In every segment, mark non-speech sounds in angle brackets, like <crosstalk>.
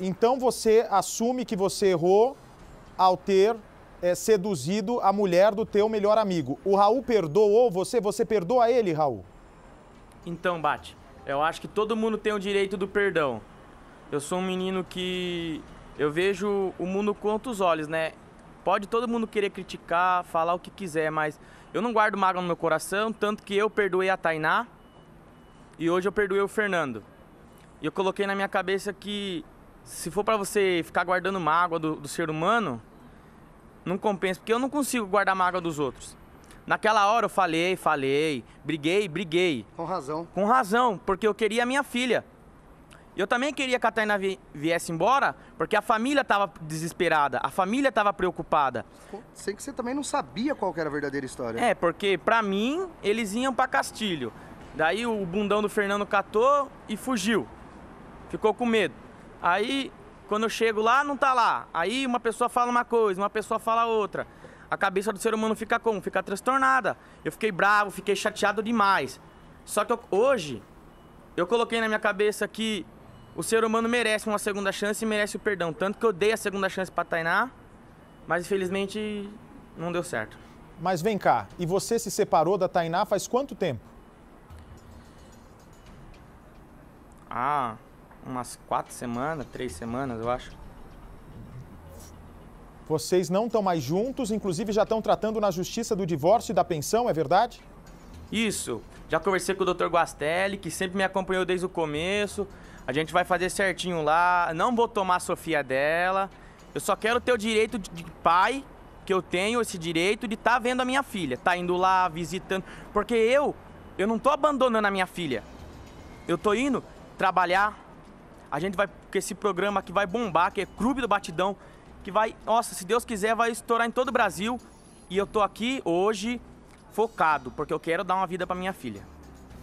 então você assume que você errou ao ter é, seduzido a mulher do teu melhor amigo. O Raul perdoou você? Você perdoa ele, Raul? Então, Bate, eu acho que todo mundo tem o direito do perdão. Eu sou um menino que. Eu vejo o mundo com outros olhos, né? Pode todo mundo querer criticar, falar o que quiser, mas eu não guardo mágoa no meu coração, tanto que eu perdoei a Tainá e hoje eu perdoei o Fernando. E eu coloquei na minha cabeça que se for para você ficar guardando mágoa do, do ser humano, não compensa, porque eu não consigo guardar mágoa dos outros. Naquela hora eu falei, falei, briguei, briguei. Com razão. Com razão, porque eu queria a minha filha. Eu também queria que a Tainá viesse embora, porque a família estava desesperada, a família estava preocupada. Sei que você também não sabia qual era a verdadeira história. É, porque para mim eles iam para Castilho. Daí o bundão do Fernando catou e fugiu. Ficou com medo. Aí, quando eu chego lá, não tá lá. Aí uma pessoa fala uma coisa, uma pessoa fala outra. A cabeça do ser humano fica como? Fica transtornada. Eu fiquei bravo, fiquei chateado demais. Só que eu, hoje, eu coloquei na minha cabeça que o ser humano merece uma segunda chance e merece o perdão. Tanto que eu dei a segunda chance para Tainá, mas infelizmente não deu certo. Mas vem cá, e você se separou da Tainá faz quanto tempo? Ah, umas quatro semanas, três semanas, eu acho. Vocês não estão mais juntos, inclusive já estão tratando na justiça do divórcio e da pensão, é verdade? Isso. Já conversei com o Dr. Guastelli, que sempre me acompanhou desde o começo. A gente vai fazer certinho lá. Não vou tomar a Sofia dela. Eu só quero ter o direito de pai, que eu tenho esse direito de estar tá vendo a minha filha, tá indo lá, visitando. Porque eu, eu não tô abandonando a minha filha. Eu tô indo trabalhar, a gente vai com esse programa que vai bombar, que é Clube do Batidão, que vai, nossa, se Deus quiser, vai estourar em todo o Brasil. E eu tô aqui hoje focado, porque eu quero dar uma vida para minha filha.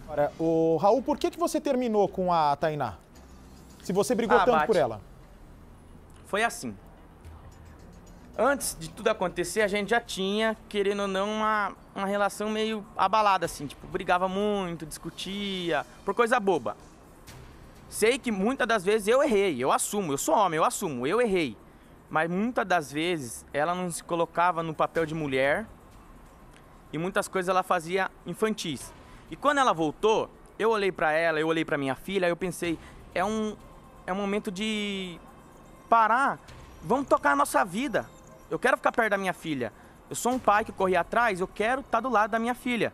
agora o Raul, por que, que você terminou com a Tainá? Se você brigou ah, tanto bate. por ela? Foi assim. Antes de tudo acontecer, a gente já tinha, querendo ou não, uma, uma relação meio abalada, assim. Tipo, brigava muito, discutia, por coisa boba. Sei que muitas das vezes eu errei, eu assumo, eu sou homem, eu assumo, eu errei. Mas muitas das vezes ela não se colocava no papel de mulher e muitas coisas ela fazia infantis. E quando ela voltou, eu olhei para ela, eu olhei para minha filha, eu pensei, é um é um momento de parar, vamos tocar a nossa vida. Eu quero ficar perto da minha filha. Eu sou um pai que corri atrás, eu quero estar tá do lado da minha filha.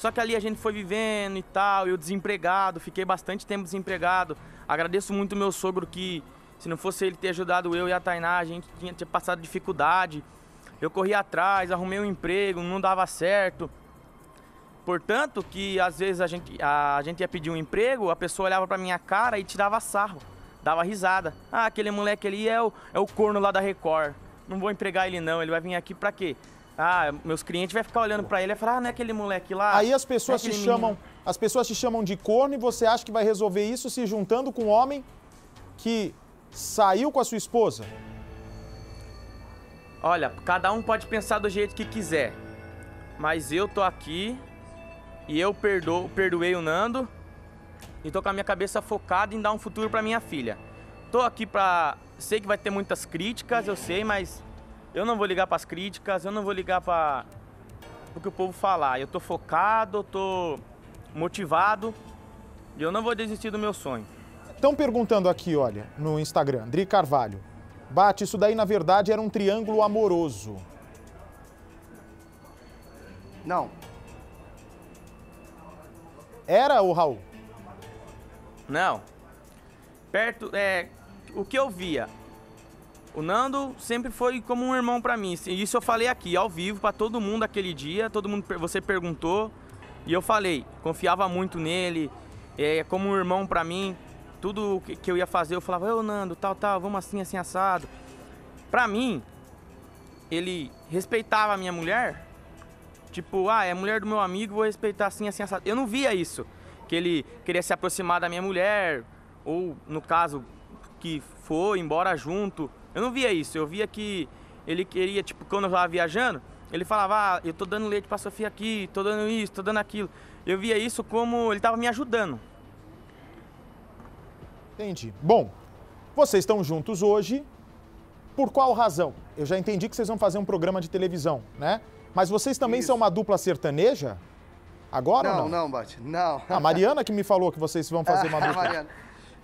Só que ali a gente foi vivendo e tal, eu desempregado, fiquei bastante tempo desempregado. Agradeço muito meu sogro que, se não fosse ele ter ajudado eu e a Tainá, a gente tinha, tinha passado dificuldade. Eu corri atrás, arrumei um emprego, não dava certo. Portanto, que às vezes a gente, a gente ia pedir um emprego, a pessoa olhava pra minha cara e tirava sarro, dava risada. Ah, aquele moleque ali é o, é o corno lá da Record. Não vou empregar ele não, ele vai vir aqui pra quê? Ah, meus clientes vão ficar olhando para ele e falar, ah, não é aquele moleque lá. Aí as pessoas é te chamam, menino. as pessoas te chamam de corno e você acha que vai resolver isso se juntando com um homem que saiu com a sua esposa? Olha, cada um pode pensar do jeito que quiser. Mas eu tô aqui e eu perdo perdoei o Nando e tô com a minha cabeça focada em dar um futuro para minha filha. Tô aqui pra. Sei que vai ter muitas críticas, eu sei, mas eu não vou ligar para as críticas, eu não vou ligar para o que o povo falar. Eu tô focado, eu tô motivado e eu não vou desistir do meu sonho. Estão perguntando aqui, olha, no Instagram, Dri Carvalho. Bate, isso daí na verdade era um triângulo amoroso. Não. Era o Raul? Não. Perto, é, o que eu via o Nando sempre foi como um irmão para mim. Isso eu falei aqui, ao vivo, para todo mundo aquele dia. Todo mundo, você perguntou e eu falei. Confiava muito nele, é como um irmão para mim. Tudo que eu ia fazer, eu falava, ô Nando, tal, tal, vamos assim, assim, assado. Pra mim, ele respeitava a minha mulher. Tipo, ah, é mulher do meu amigo, vou respeitar assim, assim, assado. Eu não via isso. Que ele queria se aproximar da minha mulher, ou no caso, que foi embora junto. Eu não via isso, eu via que ele queria, tipo, quando eu tava viajando, ele falava, ah, eu tô dando leite pra Sofia aqui, tô dando isso, tô dando aquilo. Eu via isso como ele tava me ajudando. Entendi. Bom, vocês estão juntos hoje, por qual razão? Eu já entendi que vocês vão fazer um programa de televisão, né? Mas vocês também isso. são uma dupla sertaneja? Agora não? Não, não, Bate, não. A Mariana que me falou que vocês vão fazer <laughs> uma dupla. Mariana.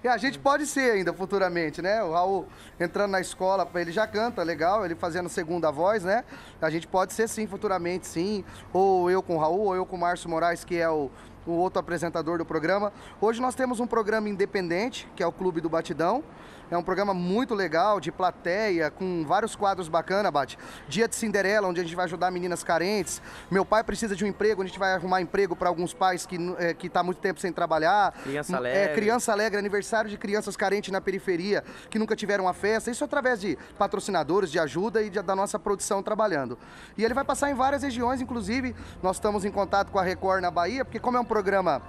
E a gente pode ser ainda futuramente, né? O Raul entrando na escola, ele já canta, legal, ele fazendo segunda voz, né? A gente pode ser sim, futuramente sim. Ou eu com o Raul, ou eu com o Márcio Moraes, que é o, o outro apresentador do programa. Hoje nós temos um programa independente, que é o Clube do Batidão. É um programa muito legal, de plateia, com vários quadros bacana, Bate. Dia de Cinderela, onde a gente vai ajudar meninas carentes. Meu pai precisa de um emprego, onde a gente vai arrumar emprego para alguns pais que é, que tá muito tempo sem trabalhar. Criança é, Alegre. É, criança Alegre, aniversário de crianças carentes na periferia, que nunca tiveram a festa. Isso através de patrocinadores, de ajuda e de, da nossa produção trabalhando. E ele vai passar em várias regiões, inclusive nós estamos em contato com a Record na Bahia, porque como é um programa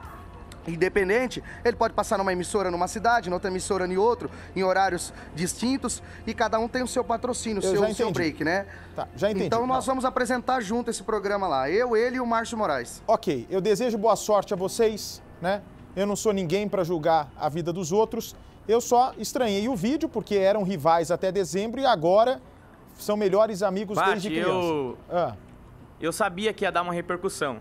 independente, ele pode passar numa emissora numa cidade, noutra emissora em outro, em horários distintos, e cada um tem o seu patrocínio, o seu, seu break, né? Tá, já entendi. Então nós tá. vamos apresentar junto esse programa lá, eu, ele e o Márcio Moraes. Ok, eu desejo boa sorte a vocês, né? Eu não sou ninguém para julgar a vida dos outros. Eu só estranhei o vídeo, porque eram rivais até dezembro e agora são melhores amigos Bate, desde criança. Eu... Ah. eu sabia que ia dar uma repercussão.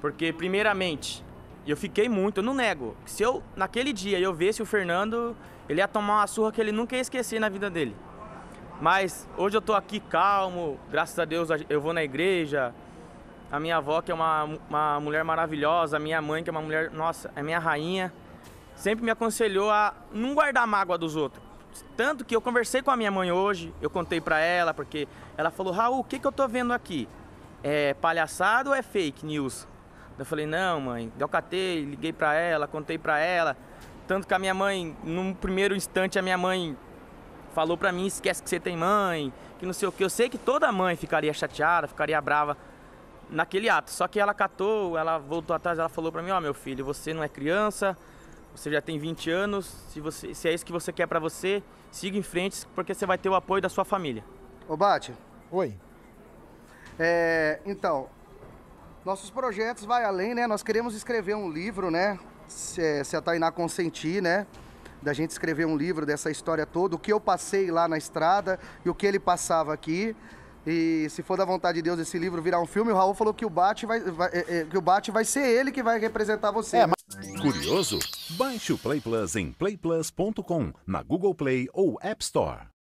Porque, primeiramente, e eu fiquei muito, eu não nego. Se eu, naquele dia, eu visse o Fernando, ele ia tomar uma surra que ele nunca ia esquecer na vida dele. Mas hoje eu tô aqui calmo, graças a Deus eu vou na igreja. A minha avó, que é uma, uma mulher maravilhosa, a minha mãe, que é uma mulher, nossa, é minha rainha, sempre me aconselhou a não guardar mágoa dos outros. Tanto que eu conversei com a minha mãe hoje, eu contei pra ela, porque ela falou: Raul, o que, que eu tô vendo aqui? É palhaçada ou é fake news? Eu falei, não, mãe, eu catei, liguei para ela, contei para ela. Tanto que a minha mãe, num primeiro instante, a minha mãe falou para mim, esquece que você tem mãe, que não sei o que. Eu sei que toda mãe ficaria chateada, ficaria brava naquele ato. Só que ela catou, ela voltou atrás, ela falou para mim, ó, oh, meu filho, você não é criança, você já tem 20 anos, se, você, se é isso que você quer para você, siga em frente, porque você vai ter o apoio da sua família. Ô, Bate. Oi. É, então, nossos projetos vai além, né? Nós queremos escrever um livro, né? Se, eh, se a Tainá consentir, né? Da gente escrever um livro dessa história toda, o que eu passei lá na estrada e o que ele passava aqui. E se for da vontade de Deus esse livro virar um filme, o Raul falou que o Bate vai, vai eh, eh, que o Bate vai ser ele que vai representar você. É, mas... Curioso? Baixe o Play Plus em playplus.com, na Google Play ou App Store.